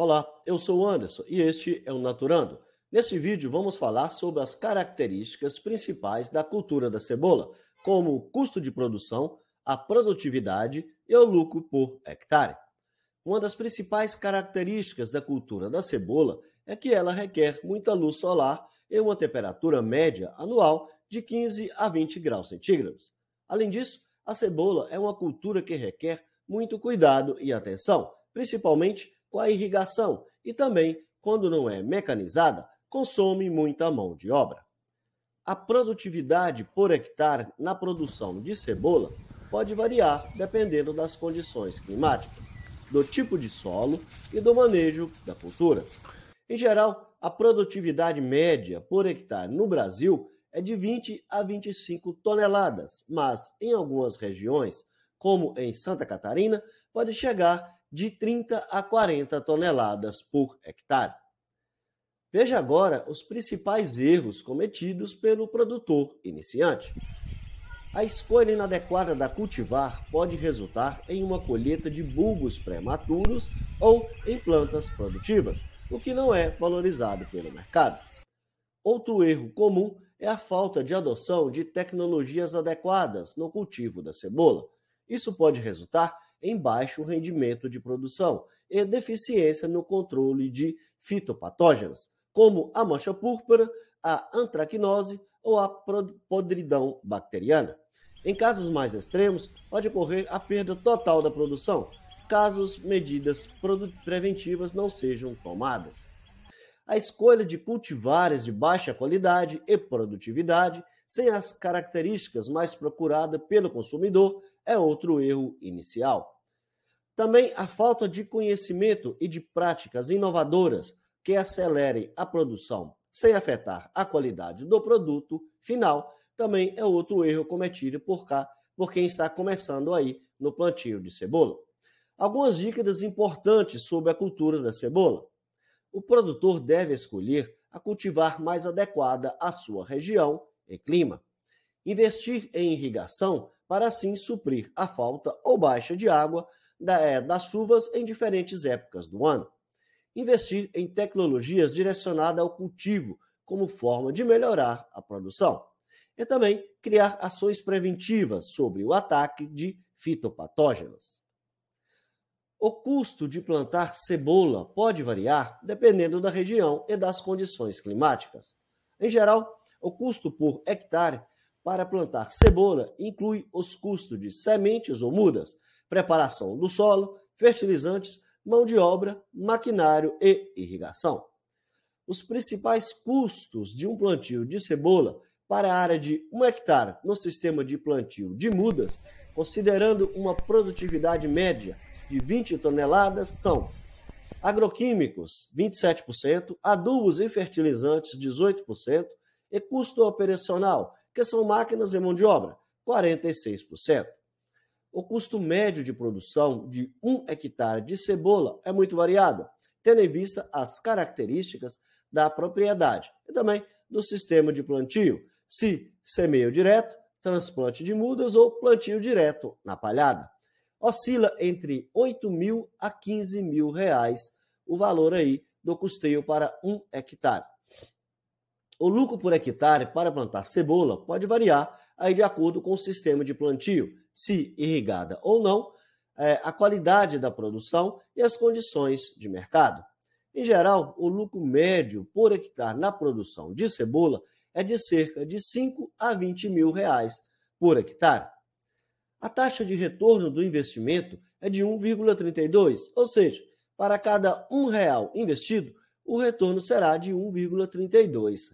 Olá, eu sou o Anderson e este é o Naturando. Neste vídeo vamos falar sobre as características principais da cultura da cebola, como o custo de produção, a produtividade e o lucro por hectare. Uma das principais características da cultura da cebola é que ela requer muita luz solar e uma temperatura média anual de 15 a 20 graus centígrados. Além disso, a cebola é uma cultura que requer muito cuidado e atenção, principalmente com a irrigação e também, quando não é mecanizada, consome muita mão de obra. A produtividade por hectare na produção de cebola pode variar dependendo das condições climáticas, do tipo de solo e do manejo da cultura. Em geral, a produtividade média por hectare no Brasil é de 20 a 25 toneladas, mas em algumas regiões, como em Santa Catarina, pode chegar de 30 a 40 toneladas por hectare. Veja agora os principais erros cometidos pelo produtor iniciante. A escolha inadequada da cultivar pode resultar em uma colheita de bulbos prematuros ou em plantas produtivas, o que não é valorizado pelo mercado. Outro erro comum é a falta de adoção de tecnologias adequadas no cultivo da cebola. Isso pode resultar em baixo rendimento de produção e deficiência no controle de fitopatógenos, como a mancha púrpura, a antracnose ou a podridão bacteriana. Em casos mais extremos, pode ocorrer a perda total da produção, caso medidas preventivas não sejam tomadas. A escolha de cultivares de baixa qualidade e produtividade, sem as características mais procuradas pelo consumidor, é outro erro inicial. Também a falta de conhecimento e de práticas inovadoras que acelerem a produção sem afetar a qualidade do produto final também é outro erro cometido por cá, por quem está começando aí no plantio de cebola. Algumas dicas importantes sobre a cultura da cebola. O produtor deve escolher a cultivar mais adequada à sua região e clima investir em irrigação para assim suprir a falta ou baixa de água é, das chuvas em diferentes épocas do ano. Investir em tecnologias direcionadas ao cultivo como forma de melhorar a produção. E também criar ações preventivas sobre o ataque de fitopatógenos. O custo de plantar cebola pode variar dependendo da região e das condições climáticas. Em geral, o custo por hectare para plantar cebola inclui os custos de sementes ou mudas, preparação do solo, fertilizantes, mão de obra, maquinário e irrigação. Os principais custos de um plantio de cebola para a área de 1 hectare no sistema de plantio de mudas, considerando uma produtividade média de 20 toneladas, são agroquímicos 27%, adubos e fertilizantes 18% e custo operacional que são máquinas e mão de obra, 46%. O custo médio de produção de um hectare de cebola é muito variado, tendo em vista as características da propriedade e também do sistema de plantio, se semeio direto, transplante de mudas ou plantio direto na palhada. Oscila entre 8 mil a 15 mil reais o valor aí do custeio para um hectare. O lucro por hectare para plantar cebola pode variar aí de acordo com o sistema de plantio, se irrigada ou não, é, a qualidade da produção e as condições de mercado. Em geral, o lucro médio por hectare na produção de cebola é de cerca de 5 a 20 mil reais por hectare. A taxa de retorno do investimento é de 1,32, ou seja, para cada um real investido, o retorno será de R$ 1,32.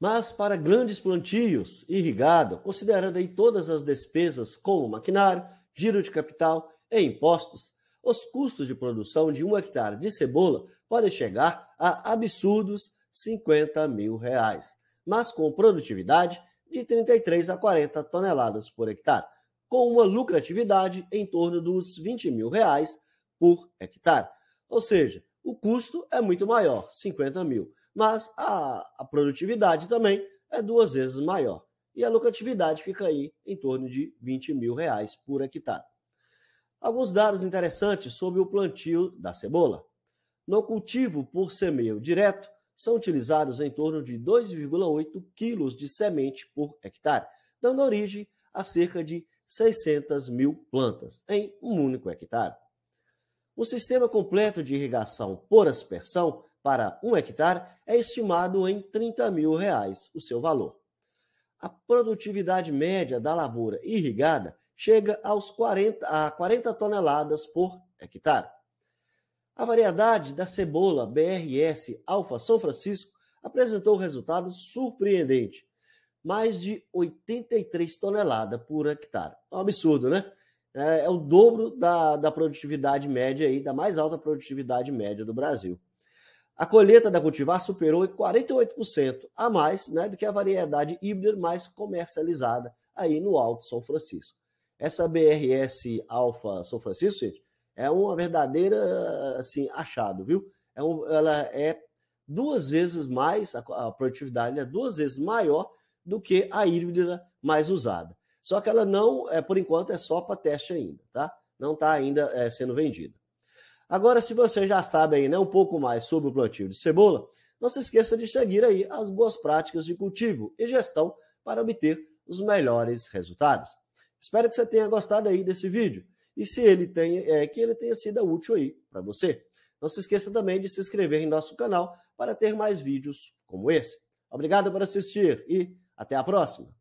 Mas para grandes plantios, irrigado, considerando aí todas as despesas como maquinário, giro de capital e impostos, os custos de produção de um hectare de cebola podem chegar a absurdos 50 mil reais, mas com produtividade de 33 a 40 toneladas por hectare, com uma lucratividade em torno dos 20 mil reais por hectare. Ou seja, o custo é muito maior, 50 mil, mas a, a produtividade também é duas vezes maior. E a lucratividade fica aí em torno de 20 mil reais por hectare. Alguns dados interessantes sobre o plantio da cebola. No cultivo por semeio direto, são utilizados em torno de 2,8 quilos de semente por hectare, dando origem a cerca de 600 mil plantas em um único hectare. O sistema completo de irrigação por aspersão para um hectare é estimado em 30 mil reais o seu valor. A produtividade média da lavoura irrigada chega aos 40, a 40 toneladas por hectare. A variedade da cebola BRS Alfa São Francisco apresentou resultado surpreendente. Mais de 83 toneladas por hectare. É um absurdo, né? é, é o dobro da, da produtividade média, aí, da mais alta produtividade média do Brasil. A colheita da cultivar superou em 48% a mais né, do que a variedade híbrida mais comercializada aí no Alto São Francisco. Essa BRS Alfa São Francisco, gente, é uma verdadeira assim, achado, viu? É um, ela é duas vezes mais, a, a produtividade é duas vezes maior do que a híbrida mais usada. Só que ela não, é, por enquanto, é só para teste ainda, tá? Não está ainda é, sendo vendida. Agora, se você já sabe aí, né, um pouco mais sobre o plantio de cebola, não se esqueça de seguir aí as boas práticas de cultivo e gestão para obter os melhores resultados. Espero que você tenha gostado aí desse vídeo e se ele tenha, eh, é, que ele tenha sido útil aí para você. Não se esqueça também de se inscrever em nosso canal para ter mais vídeos como esse. Obrigado por assistir e até a próxima.